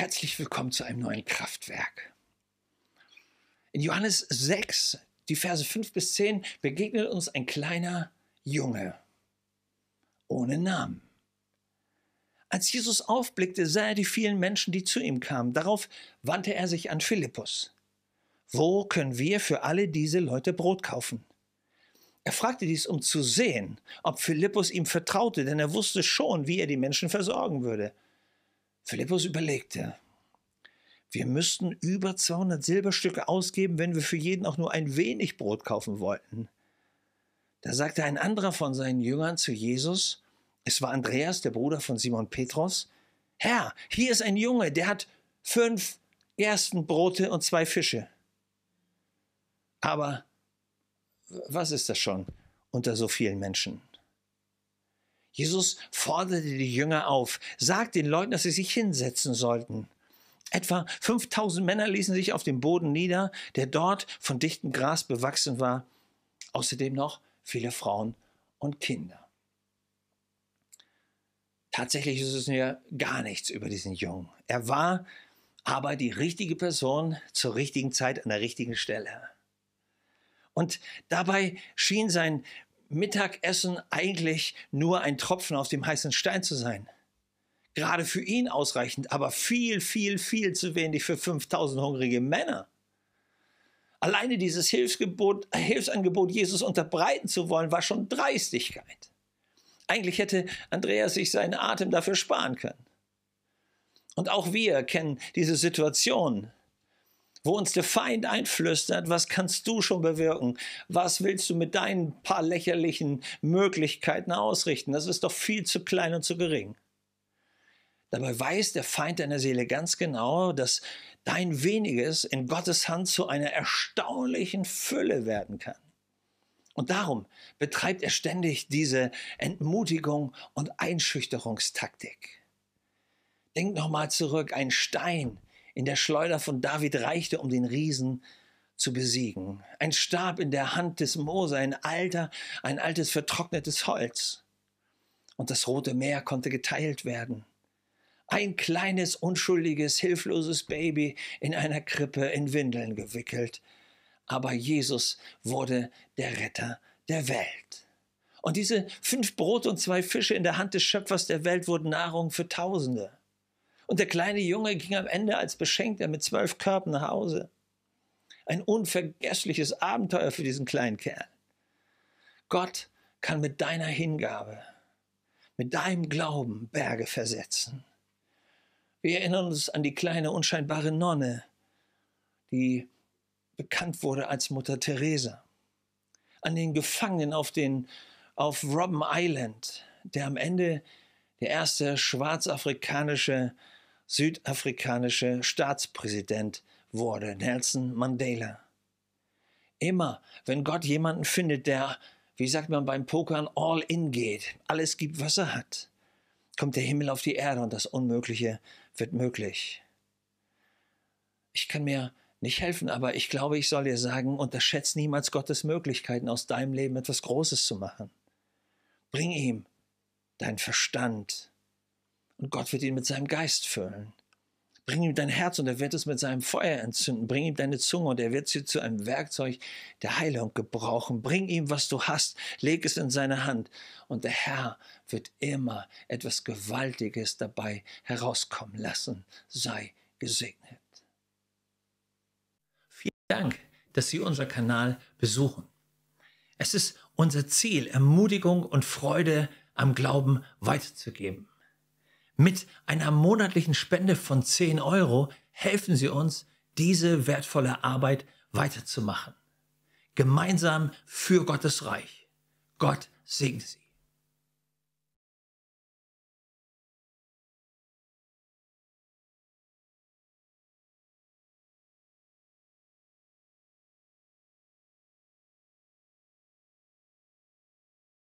Herzlich willkommen zu einem neuen Kraftwerk. In Johannes 6, die Verse 5 bis 10, begegnet uns ein kleiner Junge ohne Namen. Als Jesus aufblickte, sah er die vielen Menschen, die zu ihm kamen. Darauf wandte er sich an Philippus. Wo können wir für alle diese Leute Brot kaufen? Er fragte dies, um zu sehen, ob Philippus ihm vertraute, denn er wusste schon, wie er die Menschen versorgen würde. Philippus überlegte, wir müssten über 200 Silberstücke ausgeben, wenn wir für jeden auch nur ein wenig Brot kaufen wollten. Da sagte ein anderer von seinen Jüngern zu Jesus, es war Andreas, der Bruder von Simon Petrus, Herr, hier ist ein Junge, der hat fünf ersten Brote und zwei Fische. Aber was ist das schon unter so vielen Menschen? Jesus forderte die Jünger auf, sagt den Leuten, dass sie sich hinsetzen sollten. Etwa 5000 Männer ließen sich auf dem Boden nieder, der dort von dichtem Gras bewachsen war. Außerdem noch viele Frauen und Kinder. Tatsächlich ist es mir gar nichts über diesen Jungen. Er war aber die richtige Person zur richtigen Zeit an der richtigen Stelle. Und dabei schien sein Mittagessen eigentlich nur ein Tropfen auf dem heißen Stein zu sein. Gerade für ihn ausreichend, aber viel, viel, viel zu wenig für 5000 hungrige Männer. Alleine dieses Hilfsgebot, Hilfsangebot, Jesus unterbreiten zu wollen, war schon Dreistigkeit. Eigentlich hätte Andreas sich seinen Atem dafür sparen können. Und auch wir kennen diese Situation, wo uns der Feind einflüstert, was kannst du schon bewirken? Was willst du mit deinen paar lächerlichen Möglichkeiten ausrichten? Das ist doch viel zu klein und zu gering. Dabei weiß der Feind deiner Seele ganz genau, dass dein weniges in Gottes Hand zu einer erstaunlichen Fülle werden kann. Und darum betreibt er ständig diese Entmutigung und Einschüchterungstaktik. Denk nochmal zurück, ein Stein, in der Schleuder von David reichte, um den Riesen zu besiegen. Ein Stab in der Hand des Mose, ein alter, ein altes vertrocknetes Holz. Und das Rote Meer konnte geteilt werden. Ein kleines, unschuldiges, hilfloses Baby in einer Krippe in Windeln gewickelt. Aber Jesus wurde der Retter der Welt. Und diese fünf Brote und zwei Fische in der Hand des Schöpfers der Welt wurden Nahrung für Tausende. Und der kleine Junge ging am Ende als Beschenkter mit zwölf Körben nach Hause. Ein unvergessliches Abenteuer für diesen kleinen Kerl. Gott kann mit deiner Hingabe, mit deinem Glauben Berge versetzen. Wir erinnern uns an die kleine unscheinbare Nonne, die bekannt wurde als Mutter Teresa, an den Gefangenen auf, den, auf Robben Island, der am Ende der erste schwarzafrikanische südafrikanische Staatspräsident wurde, Nelson Mandela. Immer, wenn Gott jemanden findet, der, wie sagt man beim Pokern, all in geht, alles gibt, was er hat, kommt der Himmel auf die Erde und das Unmögliche wird möglich. Ich kann mir nicht helfen, aber ich glaube, ich soll dir sagen, unterschätze niemals Gottes Möglichkeiten, aus deinem Leben etwas Großes zu machen. Bring ihm deinen Verstand, und Gott wird ihn mit seinem Geist füllen. Bring ihm dein Herz und er wird es mit seinem Feuer entzünden. Bring ihm deine Zunge und er wird sie zu einem Werkzeug der Heilung gebrauchen. Bring ihm, was du hast, leg es in seine Hand und der Herr wird immer etwas Gewaltiges dabei herauskommen lassen. Sei gesegnet. Vielen Dank, dass Sie unseren Kanal besuchen. Es ist unser Ziel, Ermutigung und Freude am Glauben weiterzugeben. Mit einer monatlichen Spende von 10 Euro helfen Sie uns, diese wertvolle Arbeit weiterzumachen. Gemeinsam für Gottes Reich. Gott segne Sie.